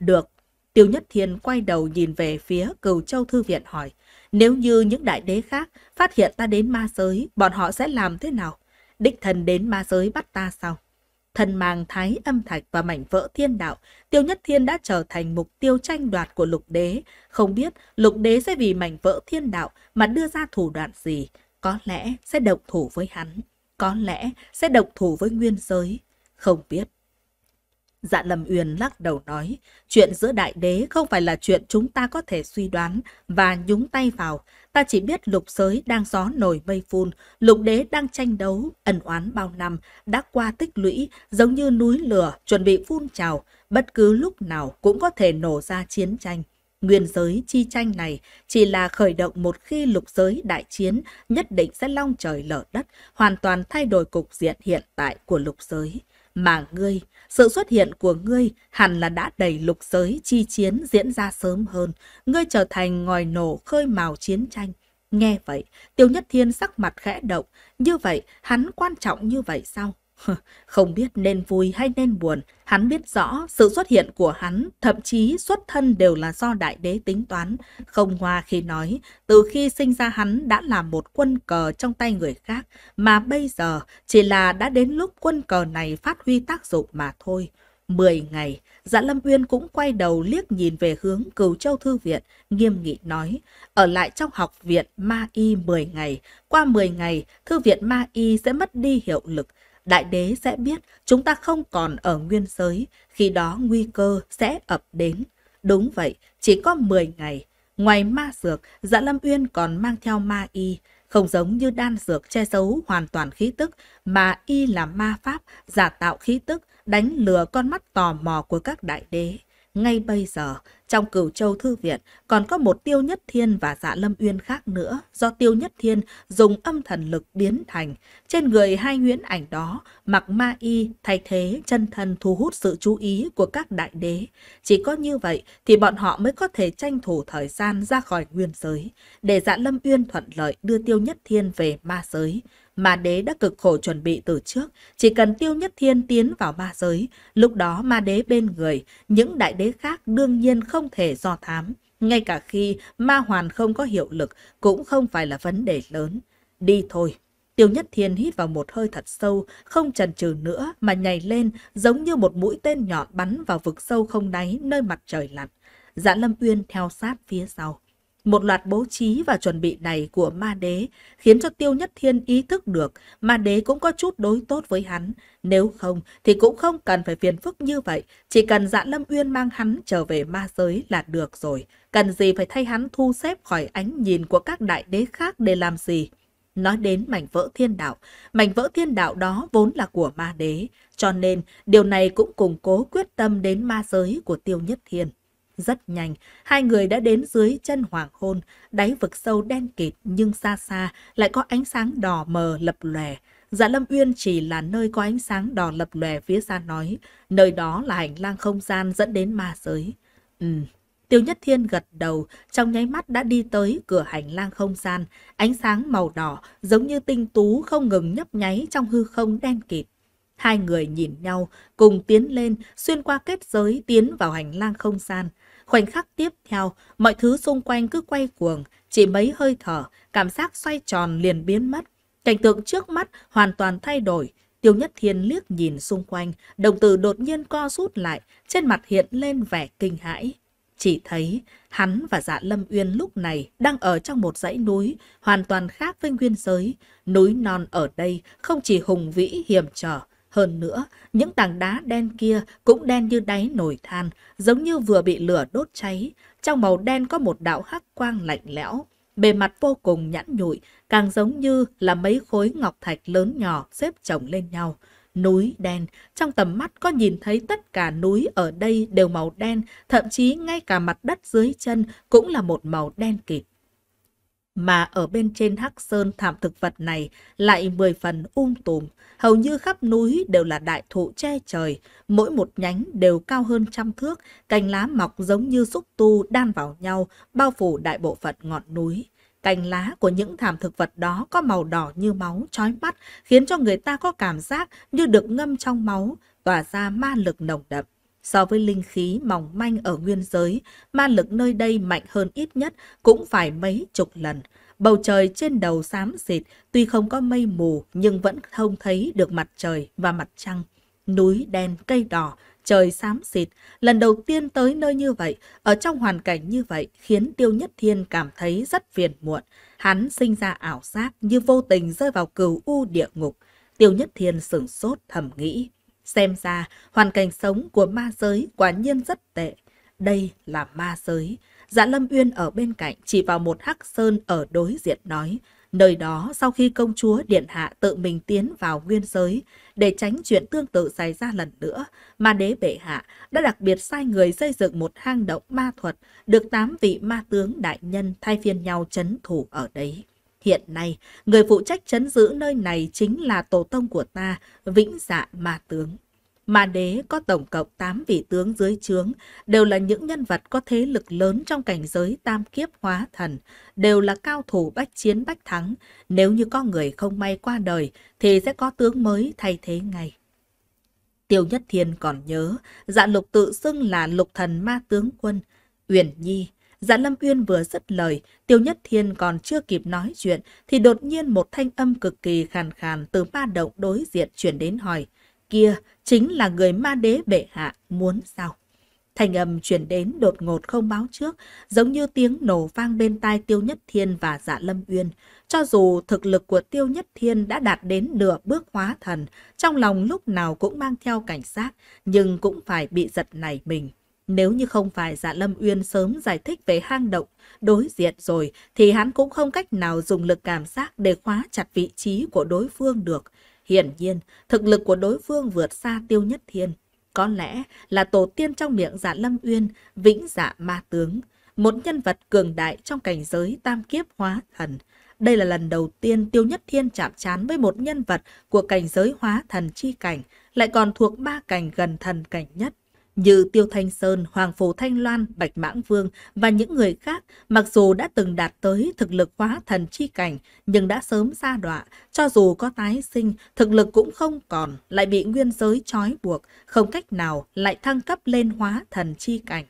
Được, Tiêu Nhất Thiên quay đầu nhìn về phía cầu châu thư viện hỏi, nếu như những đại đế khác phát hiện ta đến ma giới, bọn họ sẽ làm thế nào? Đích thần đến ma giới bắt ta sao? Thần màng thái âm thạch và mảnh vỡ thiên đạo, Tiêu Nhất Thiên đã trở thành mục tiêu tranh đoạt của lục đế. Không biết lục đế sẽ vì mảnh vỡ thiên đạo mà đưa ra thủ đoạn gì? có lẽ sẽ độc thủ với hắn, có lẽ sẽ độc thủ với nguyên giới, không biết. Dạ Lâm Uyên lắc đầu nói, chuyện giữa đại đế không phải là chuyện chúng ta có thể suy đoán và nhúng tay vào. Ta chỉ biết lục giới đang gió nổi mây phun, lục đế đang tranh đấu, ẩn oán bao năm, đã qua tích lũy, giống như núi lửa, chuẩn bị phun trào, bất cứ lúc nào cũng có thể nổ ra chiến tranh. Nguyên giới chi tranh này chỉ là khởi động một khi lục giới đại chiến nhất định sẽ long trời lở đất, hoàn toàn thay đổi cục diện hiện tại của lục giới. Mà ngươi, sự xuất hiện của ngươi hẳn là đã đẩy lục giới chi chiến diễn ra sớm hơn, ngươi trở thành ngòi nổ khơi mào chiến tranh. Nghe vậy, Tiêu Nhất Thiên sắc mặt khẽ động, như vậy hắn quan trọng như vậy sao? Không biết nên vui hay nên buồn, hắn biết rõ sự xuất hiện của hắn, thậm chí xuất thân đều là do đại đế tính toán. Không hoa khi nói, từ khi sinh ra hắn đã là một quân cờ trong tay người khác, mà bây giờ chỉ là đã đến lúc quân cờ này phát huy tác dụng mà thôi. Mười ngày, Dạ Lâm Uyên cũng quay đầu liếc nhìn về hướng Cửu Châu Thư Viện, nghiêm nghị nói, ở lại trong học viện Ma Y mười ngày, qua mười ngày, Thư viện Ma Y sẽ mất đi hiệu lực, Đại đế sẽ biết chúng ta không còn ở nguyên giới, khi đó nguy cơ sẽ ập đến. Đúng vậy, chỉ có 10 ngày. Ngoài ma dược, dạ Lâm Uyên còn mang theo ma y, không giống như đan dược che giấu hoàn toàn khí tức, mà y là ma pháp, giả tạo khí tức, đánh lừa con mắt tò mò của các đại đế. Ngay bây giờ, trong cửu châu thư viện còn có một tiêu nhất thiên và dạ lâm uyên khác nữa do tiêu nhất thiên dùng âm thần lực biến thành. Trên người hai nguyễn ảnh đó mặc ma y thay thế chân thần thu hút sự chú ý của các đại đế. Chỉ có như vậy thì bọn họ mới có thể tranh thủ thời gian ra khỏi nguyên giới để dạ lâm uyên thuận lợi đưa tiêu nhất thiên về ma giới. Ma đế đã cực khổ chuẩn bị từ trước, chỉ cần tiêu nhất thiên tiến vào ma giới, lúc đó ma đế bên người, những đại đế khác đương nhiên không thể do thám. Ngay cả khi ma hoàn không có hiệu lực cũng không phải là vấn đề lớn. Đi thôi. Tiêu Nhất Thiên hít vào một hơi thật sâu, không chần chừ nữa mà nhảy lên giống như một mũi tên nhọn bắn vào vực sâu không đáy nơi mặt trời lặn. Dạ Lâm Uyên theo sát phía sau. Một loạt bố trí và chuẩn bị này của ma đế khiến cho Tiêu Nhất Thiên ý thức được ma đế cũng có chút đối tốt với hắn. Nếu không thì cũng không cần phải phiền phức như vậy, chỉ cần dạ Lâm Uyên mang hắn trở về ma giới là được rồi. Cần gì phải thay hắn thu xếp khỏi ánh nhìn của các đại đế khác để làm gì? Nói đến mảnh vỡ thiên đạo, mảnh vỡ thiên đạo đó vốn là của ma đế, cho nên điều này cũng củng cố quyết tâm đến ma giới của Tiêu Nhất Thiên. Rất nhanh, hai người đã đến dưới chân hoàng hôn, đáy vực sâu đen kịt nhưng xa xa lại có ánh sáng đỏ mờ lập lòe. Dạ Lâm Uyên chỉ là nơi có ánh sáng đỏ lập lòe phía xa nói, nơi đó là hành lang không gian dẫn đến ma giới. ừm Tiêu Nhất Thiên gật đầu, trong nháy mắt đã đi tới cửa hành lang không gian, ánh sáng màu đỏ giống như tinh tú không ngừng nhấp nháy trong hư không đen kịt. Hai người nhìn nhau, cùng tiến lên, xuyên qua kết giới tiến vào hành lang không gian. Khoảnh khắc tiếp theo, mọi thứ xung quanh cứ quay cuồng, chỉ mấy hơi thở, cảm giác xoay tròn liền biến mất. Cảnh tượng trước mắt hoàn toàn thay đổi. Tiêu Nhất Thiên liếc nhìn xung quanh, đồng tử đột nhiên co rút lại, trên mặt hiện lên vẻ kinh hãi. Chỉ thấy hắn và dạ Lâm Uyên lúc này đang ở trong một dãy núi, hoàn toàn khác với nguyên giới. Núi non ở đây không chỉ hùng vĩ hiểm trở, hơn nữa, những tảng đá đen kia cũng đen như đáy nồi than, giống như vừa bị lửa đốt cháy. Trong màu đen có một đạo hắc quang lạnh lẽo, bề mặt vô cùng nhẵn nhụi, càng giống như là mấy khối ngọc thạch lớn nhỏ xếp chồng lên nhau. Núi đen, trong tầm mắt có nhìn thấy tất cả núi ở đây đều màu đen, thậm chí ngay cả mặt đất dưới chân cũng là một màu đen kịt mà ở bên trên hắc sơn thảm thực vật này lại mười phần um tùm, hầu như khắp núi đều là đại thụ che trời, mỗi một nhánh đều cao hơn trăm thước, cành lá mọc giống như xúc tu đan vào nhau, bao phủ đại bộ phận ngọn núi. Cành lá của những thảm thực vật đó có màu đỏ như máu, chói mắt, khiến cho người ta có cảm giác như được ngâm trong máu, tỏa ra ma lực nồng đậm. So với linh khí mỏng manh ở nguyên giới, ma lực nơi đây mạnh hơn ít nhất cũng phải mấy chục lần. Bầu trời trên đầu xám xịt, tuy không có mây mù nhưng vẫn không thấy được mặt trời và mặt trăng. Núi đen, cây đỏ, trời xám xịt. Lần đầu tiên tới nơi như vậy, ở trong hoàn cảnh như vậy khiến Tiêu Nhất Thiên cảm thấy rất phiền muộn. Hắn sinh ra ảo giác như vô tình rơi vào cửu u địa ngục. Tiêu Nhất Thiên sửng sốt thầm nghĩ. Xem ra, hoàn cảnh sống của ma giới quả nhiên rất tệ. Đây là ma giới. Dạ Lâm Uyên ở bên cạnh chỉ vào một hắc sơn ở đối diện nói. Nơi đó, sau khi công chúa Điện Hạ tự mình tiến vào nguyên giới, để tránh chuyện tương tự xảy ra lần nữa, ma đế bệ hạ đã đặc biệt sai người xây dựng một hang động ma thuật, được tám vị ma tướng đại nhân thay phiên nhau chấn thủ ở đấy. Hiện nay, người phụ trách chấn giữ nơi này chính là tổ tông của ta, Vĩnh Dạ Ma Tướng. Ma đế có tổng cộng 8 vị tướng dưới trướng, đều là những nhân vật có thế lực lớn trong cảnh giới tam kiếp hóa thần, đều là cao thủ bách chiến bách thắng. Nếu như có người không may qua đời, thì sẽ có tướng mới thay thế ngay. Tiêu Nhất Thiên còn nhớ, dạ lục tự xưng là lục thần ma tướng quân. Uyển Nhi, Dạ Lâm Uyên vừa dứt lời, Tiêu Nhất Thiên còn chưa kịp nói chuyện, thì đột nhiên một thanh âm cực kỳ khàn khàn từ ma động đối diện chuyển đến hỏi. Kia, chính là người ma đế bệ hạ, muốn sao? Thanh âm chuyển đến đột ngột không báo trước, giống như tiếng nổ vang bên tai Tiêu Nhất Thiên và Dạ Lâm Uyên. Cho dù thực lực của Tiêu Nhất Thiên đã đạt đến nửa bước hóa thần, trong lòng lúc nào cũng mang theo cảnh giác, nhưng cũng phải bị giật nảy mình. Nếu như không phải Dạ Lâm Uyên sớm giải thích về hang động đối diện rồi thì hắn cũng không cách nào dùng lực cảm giác để khóa chặt vị trí của đối phương được. Hiển nhiên, thực lực của đối phương vượt xa Tiêu Nhất Thiên. Có lẽ là tổ tiên trong miệng Dạ Lâm Uyên, vĩnh dạ ma tướng, một nhân vật cường đại trong cảnh giới tam kiếp hóa thần. Đây là lần đầu tiên Tiêu Nhất Thiên chạm trán với một nhân vật của cảnh giới hóa thần chi cảnh, lại còn thuộc ba cảnh gần thần cảnh nhất như Tiêu Thanh Sơn, Hoàng Phổ Thanh Loan, Bạch Mãng Vương và những người khác, mặc dù đã từng đạt tới thực lực hóa thần chi cảnh, nhưng đã sớm ra đọa, cho dù có tái sinh, thực lực cũng không còn, lại bị nguyên giới trói buộc, không cách nào lại thăng cấp lên hóa thần chi cảnh.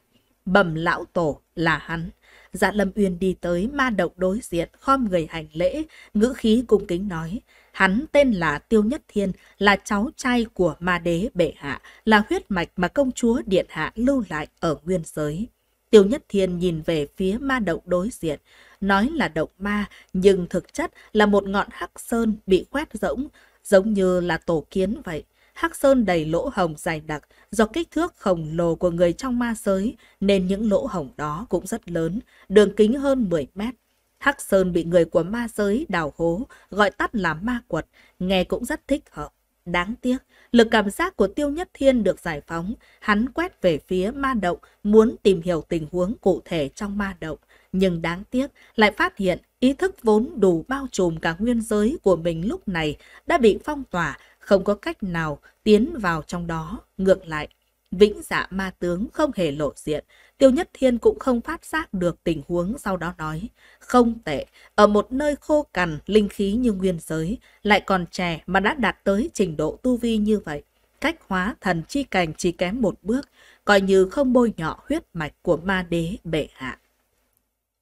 Bẩm lão tổ là hắn. Dạ Lâm Uyên đi tới ma động đối diện, khom người hành lễ, ngữ khí cung kính nói, Hắn tên là Tiêu Nhất Thiên, là cháu trai của ma đế bệ hạ, là huyết mạch mà công chúa điện hạ lưu lại ở nguyên giới. Tiêu Nhất Thiên nhìn về phía ma động đối diện, nói là động ma, nhưng thực chất là một ngọn hắc sơn bị khoét rỗng, giống như là tổ kiến vậy. Hắc sơn đầy lỗ hồng dài đặc, do kích thước khổng lồ của người trong ma giới, nên những lỗ hồng đó cũng rất lớn, đường kính hơn 10 mét, Hắc Sơn bị người của ma giới đào hố, gọi tắt là ma quật, nghe cũng rất thích hợp. Đáng tiếc, lực cảm giác của Tiêu Nhất Thiên được giải phóng, hắn quét về phía ma động, muốn tìm hiểu tình huống cụ thể trong ma động. Nhưng đáng tiếc, lại phát hiện ý thức vốn đủ bao trùm cả nguyên giới của mình lúc này đã bị phong tỏa, không có cách nào tiến vào trong đó. Ngược lại, vĩnh dạ ma tướng không hề lộ diện, Tiêu Nhất Thiên cũng không phát giác được tình huống sau đó nói. Không tệ, ở một nơi khô cằn, linh khí như nguyên giới, lại còn trẻ mà đã đạt tới trình độ tu vi như vậy. Cách hóa thần chi cảnh chỉ kém một bước, coi như không bôi nhọ huyết mạch của ma đế bệ hạ.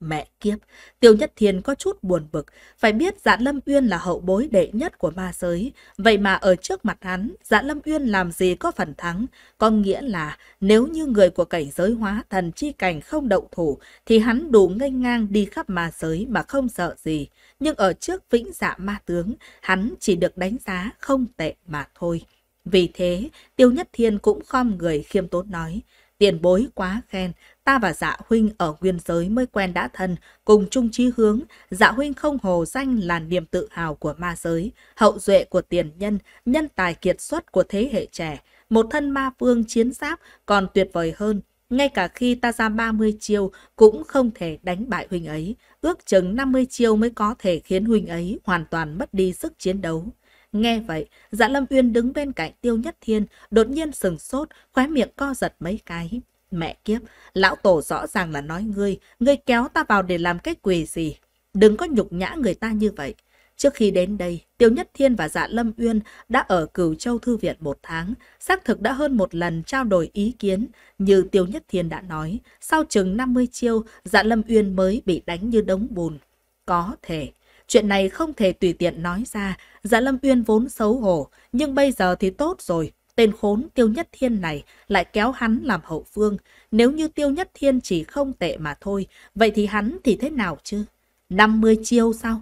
Mẹ kiếp, Tiêu Nhất Thiên có chút buồn bực, phải biết Dạ Lâm Uyên là hậu bối đệ nhất của ma giới, vậy mà ở trước mặt hắn, Dạ Lâm Uyên làm gì có phần thắng, có nghĩa là nếu như người của cảnh giới hóa thần chi cảnh không động thủ thì hắn đủ nghênh ngang đi khắp ma giới mà không sợ gì, nhưng ở trước vĩnh dạ ma tướng, hắn chỉ được đánh giá không tệ mà thôi. Vì thế, Tiêu Nhất Thiên cũng khom người khiêm tốn nói, Tiền bối quá khen, ta và dạ huynh ở nguyên giới mới quen đã thân, cùng chung chí hướng, dạ huynh không hồ danh là niềm tự hào của ma giới, hậu duệ của tiền nhân, nhân tài kiệt xuất của thế hệ trẻ. Một thân ma vương chiến giáp còn tuyệt vời hơn, ngay cả khi ta ra 30 chiêu cũng không thể đánh bại huynh ấy, ước chừng 50 chiêu mới có thể khiến huynh ấy hoàn toàn mất đi sức chiến đấu. Nghe vậy, dạ Lâm Uyên đứng bên cạnh Tiêu Nhất Thiên, đột nhiên sừng sốt, khóe miệng co giật mấy cái. Mẹ kiếp, lão tổ rõ ràng là nói ngươi, ngươi kéo ta vào để làm cái quỷ gì. Đừng có nhục nhã người ta như vậy. Trước khi đến đây, Tiêu Nhất Thiên và Dạ Lâm Uyên đã ở Cửu Châu Thư Viện một tháng, xác thực đã hơn một lần trao đổi ý kiến. Như Tiêu Nhất Thiên đã nói, sau chừng 50 chiêu, Dạ Lâm Uyên mới bị đánh như đống bùn. Có thể, Chuyện này không thể tùy tiện nói ra, Dạ Lâm Uyên vốn xấu hổ, nhưng bây giờ thì tốt rồi. Tên khốn Tiêu Nhất Thiên này lại kéo hắn làm hậu phương. Nếu như Tiêu Nhất Thiên chỉ không tệ mà thôi, vậy thì hắn thì thế nào chứ? 50 chiêu sao?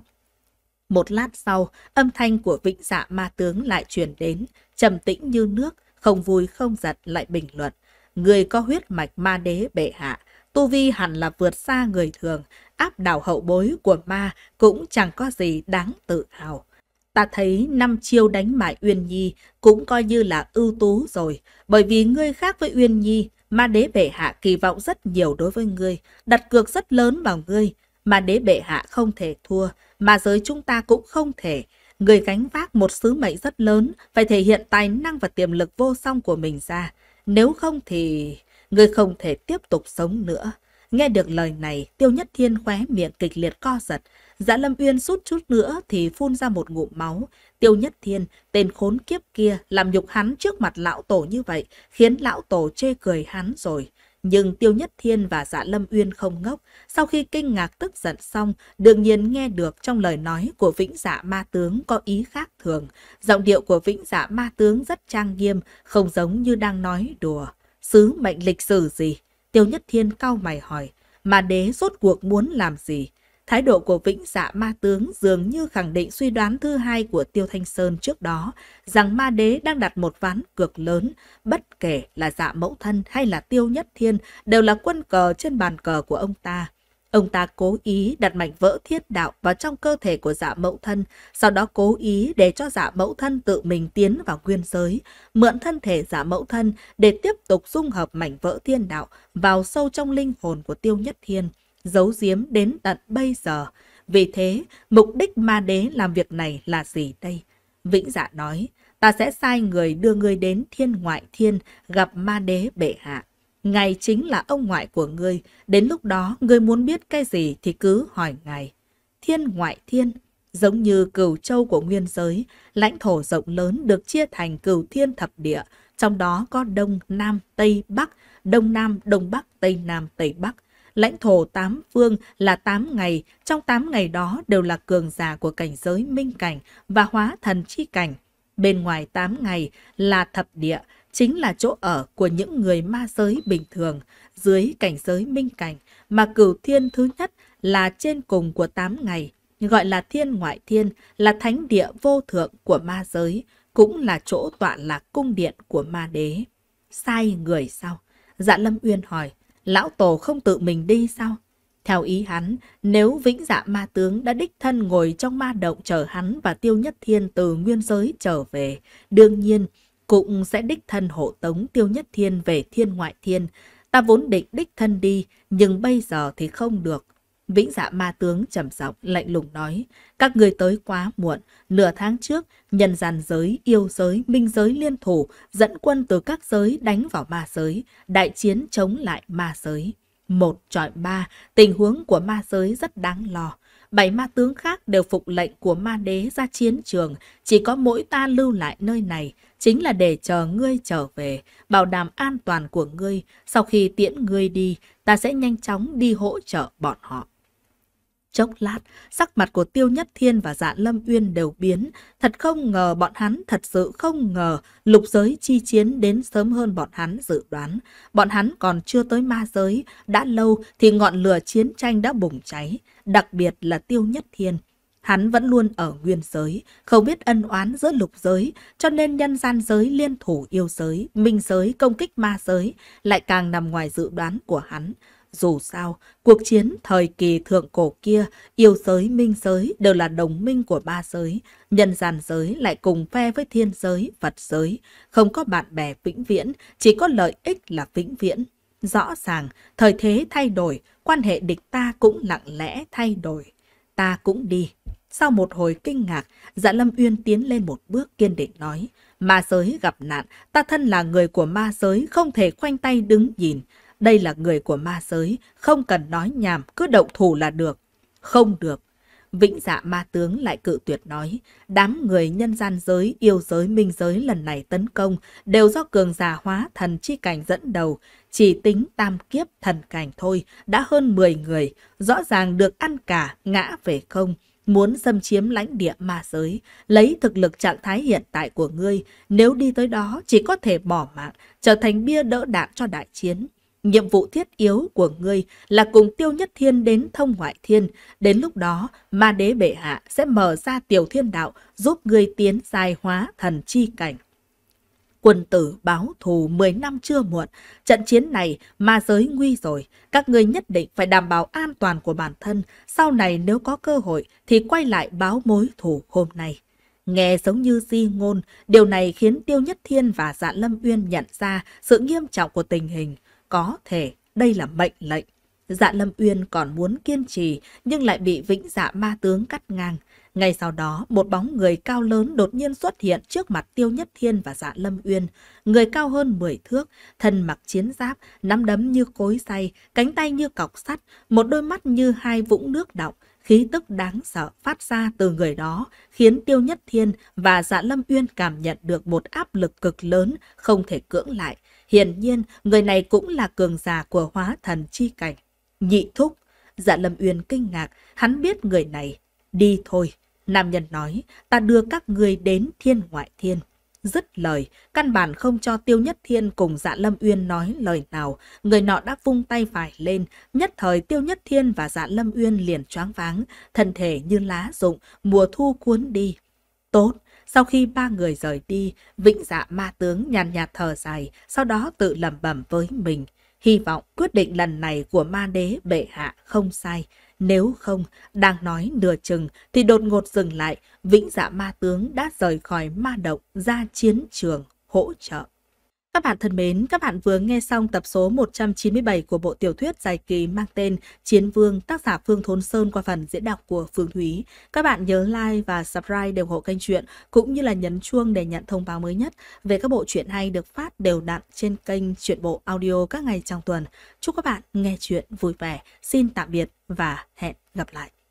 Một lát sau, âm thanh của vịnh dạ ma tướng lại truyền đến, trầm tĩnh như nước, không vui không giận lại bình luận. Người có huyết mạch ma đế bệ hạ, tu vi hẳn là vượt xa người thường, áp đảo hậu bối của ma cũng chẳng có gì đáng tự hào. Ta thấy năm chiêu đánh bại Uyên Nhi cũng coi như là ưu tú rồi, bởi vì ngươi khác với Uyên Nhi, ma đế bệ hạ kỳ vọng rất nhiều đối với ngươi, đặt cược rất lớn vào ngươi, Ma đế bệ hạ không thể thua, mà giới chúng ta cũng không thể. Ngươi gánh vác một sứ mệnh rất lớn, phải thể hiện tài năng và tiềm lực vô song của mình ra. Nếu không thì, ngươi không thể tiếp tục sống nữa. Nghe được lời này, Tiêu Nhất Thiên khóe miệng kịch liệt co giật. Dạ Lâm Uyên sút chút nữa thì phun ra một ngụm máu. Tiêu Nhất Thiên, tên khốn kiếp kia, làm nhục hắn trước mặt lão tổ như vậy, khiến lão tổ chê cười hắn rồi. Nhưng Tiêu Nhất Thiên và Dạ Lâm Uyên không ngốc, sau khi kinh ngạc tức giận xong, đương nhiên nghe được trong lời nói của Vĩnh Dạ Ma Tướng có ý khác thường. Giọng điệu của Vĩnh Dạ Ma Tướng rất trang nghiêm, không giống như đang nói đùa. Sứ mệnh lịch sử gì? Tiêu Nhất Thiên cau mày hỏi, Ma đế rốt cuộc muốn làm gì? Thái độ của vĩnh dạ ma tướng dường như khẳng định suy đoán thứ hai của Tiêu Thanh Sơn trước đó, rằng ma đế đang đặt một ván cược lớn, bất kể là dạ mẫu thân hay là Tiêu Nhất Thiên đều là quân cờ trên bàn cờ của ông ta. Ông ta cố ý đặt mảnh vỡ thiết đạo vào trong cơ thể của giả mẫu thân, sau đó cố ý để cho giả mẫu thân tự mình tiến vào nguyên giới, mượn thân thể giả mẫu thân để tiếp tục dung hợp mảnh vỡ thiên đạo vào sâu trong linh hồn của tiêu nhất thiên, giấu giếm đến tận bây giờ. Vì thế, mục đích ma đế làm việc này là gì đây? Vĩnh dạ nói, ta sẽ sai người đưa người đến thiên ngoại thiên gặp ma đế bệ hạ ngài chính là ông ngoại của ngươi, đến lúc đó ngươi muốn biết cái gì thì cứ hỏi ngài. Thiên ngoại thiên, giống như cửu châu của nguyên giới, lãnh thổ rộng lớn được chia thành cửu thiên thập địa, trong đó có đông, nam, tây, bắc, đông nam, đông bắc, tây nam, tây bắc. Lãnh thổ tám phương là tám ngày, trong tám ngày đó đều là cường giả của cảnh giới minh cảnh và hóa thần chi cảnh. Bên ngoài tám ngày là thập địa, chính là chỗ ở của những người ma giới bình thường dưới cảnh giới minh cảnh mà cửu thiên thứ nhất là trên cùng của tám ngày, gọi là thiên ngoại thiên, là thánh địa vô thượng của ma giới, cũng là chỗ tọa là cung điện của ma đế. Sai người sao? Dạ Lâm Uyên hỏi, lão tổ không tự mình đi sao? Theo ý hắn, nếu vĩnh dạ ma tướng đã đích thân ngồi trong ma động chờ hắn và tiêu nhất thiên từ nguyên giới trở về, đương nhiên cũng sẽ đích thân hộ tống Tiêu Nhất Thiên về thiên ngoại thiên. Ta vốn định đích thân đi, nhưng bây giờ thì không được. Vĩnh dạ ma tướng trầm giọng lạnh lùng nói, các người tới quá muộn, nửa tháng trước, nhân gian giới, yêu giới, minh giới liên thủ, dẫn quân từ các giới đánh vào ma giới, đại chiến chống lại ma giới. Một trọi ba, tình huống của ma giới rất đáng lo. Bảy ma tướng khác đều phục lệnh của ma đế ra chiến trường, chỉ có mỗi ta lưu lại nơi này, chính là để chờ ngươi trở về, bảo đảm an toàn của ngươi. Sau khi tiễn ngươi đi, ta sẽ nhanh chóng đi hỗ trợ bọn họ. Chốc lát, sắc mặt của Tiêu Nhất Thiên và Dạ Lâm Uyên đều biến. Thật không ngờ bọn hắn thật sự không ngờ lục giới chi chiến đến sớm hơn bọn hắn dự đoán. Bọn hắn còn chưa tới ma giới, đã lâu thì ngọn lửa chiến tranh đã bùng cháy, đặc biệt là Tiêu Nhất Thiên hắn vẫn luôn ở nguyên giới, không biết ân oán giữa lục giới, cho nên nhân gian giới liên thủ yêu giới, minh giới công kích ma giới lại càng nằm ngoài dự đoán của hắn. Dù sao, cuộc chiến thời kỳ thượng cổ kia, yêu giới, minh giới đều là đồng minh của ba giới, nhân gian giới lại cùng phe với thiên giới, Phật giới, không có bạn bè vĩnh viễn, chỉ có lợi ích là vĩnh viễn. Rõ ràng, thời thế thay đổi, quan hệ địch ta cũng lặng lẽ thay đổi ta cũng đi. Sau một hồi kinh ngạc, dạ Lâm Uyên tiến lên một bước kiên định nói, ma giới gặp nạn, ta thân là người của ma giới, không thể khoanh tay đứng nhìn. Đây là người của ma giới, không cần nói nhảm, cứ động thủ là được. Không được. Vĩnh dạ ma tướng lại cự tuyệt nói, đám người nhân gian giới, yêu giới, minh giới lần này tấn công đều do cường giả hóa thần chi cảnh dẫn đầu, chỉ tính tam kiếp thần cảnh thôi, đã hơn 10 người, rõ ràng được ăn cả, ngã về không. Muốn xâm chiếm lãnh địa ma giới, lấy thực lực trạng thái hiện tại của ngươi, nếu đi tới đó chỉ có thể bỏ mạng, trở thành bia đỡ đạn cho đại chiến. Nhiệm vụ thiết yếu của ngươi là cùng tiêu nhất thiên đến thông ngoại thiên. Đến lúc đó, ma đế bệ hạ sẽ mở ra tiểu thiên đạo giúp ngươi tiến dài hóa thần chi cảnh quân tử báo thù 10 năm chưa muộn. Trận chiến này ma giới nguy rồi, các ngươi nhất định phải đảm bảo an toàn của bản thân. Sau này nếu có cơ hội thì quay lại báo mối thù hôm nay. Nghe giống như di ngôn, điều này khiến Tiêu Nhất Thiên và Dạ Lâm Uyên nhận ra sự nghiêm trọng của tình hình. Có thể đây là mệnh lệnh. Dạ Lâm Uyên còn muốn kiên trì nhưng lại bị vĩnh dạ ma tướng cắt ngang. Ngay sau đó, một bóng người cao lớn đột nhiên xuất hiện trước mặt Tiêu Nhất Thiên và Dạ Lâm Uyên. Người cao hơn 10 thước, thân mặc chiến giáp, nắm đấm như cối xay, cánh tay như cọc sắt, một đôi mắt như hai vũng nước đọng, khí tức đáng sợ phát ra từ người đó khiến Tiêu Nhất Thiên và Dạ Lâm Uyên cảm nhận được một áp lực cực lớn không thể cưỡng lại. Hiển nhiên, người này cũng là cường giả của hóa thần chi cảnh. Nhị thúc, Dạ Lâm Uyên kinh ngạc, hắn biết người này. Đi thôi. Nam nhân nói, ta đưa các người đến thiên ngoại thiên. Dứt lời, căn bản không cho Tiêu Nhất Thiên cùng Dạ Lâm Uyên nói lời nào, người nọ đã vung tay phải lên, nhất thời Tiêu Nhất Thiên và Dạ Lâm Uyên liền choáng váng, thân thể như lá rụng, mùa thu cuốn đi. Tốt, sau khi ba người rời đi, vịnh dạ ma tướng nhàn nhạt thở dài, sau đó tự lẩm bẩm với mình. Hy vọng quyết định lần này của ma đế bệ hạ không sai. Nếu không, đang nói nửa chừng thì đột ngột dừng lại, vĩnh dạ ma tướng đã rời khỏi ma động ra chiến trường hỗ trợ. Các bạn thân mến, các bạn vừa nghe xong tập số 197 của bộ tiểu thuyết dài kỳ mang tên Chiến Vương tác giả Phương Thốn Sơn qua phần diễn đọc của Phương Thúy. Các bạn nhớ like và subscribe để ủng hộ kênh truyện cũng như là nhấn chuông để nhận thông báo mới nhất về các bộ truyện hay được phát đều đặn trên kênh truyện bộ audio các ngày trong tuần. Chúc các bạn nghe truyện vui vẻ. Xin tạm biệt và hẹn gặp lại.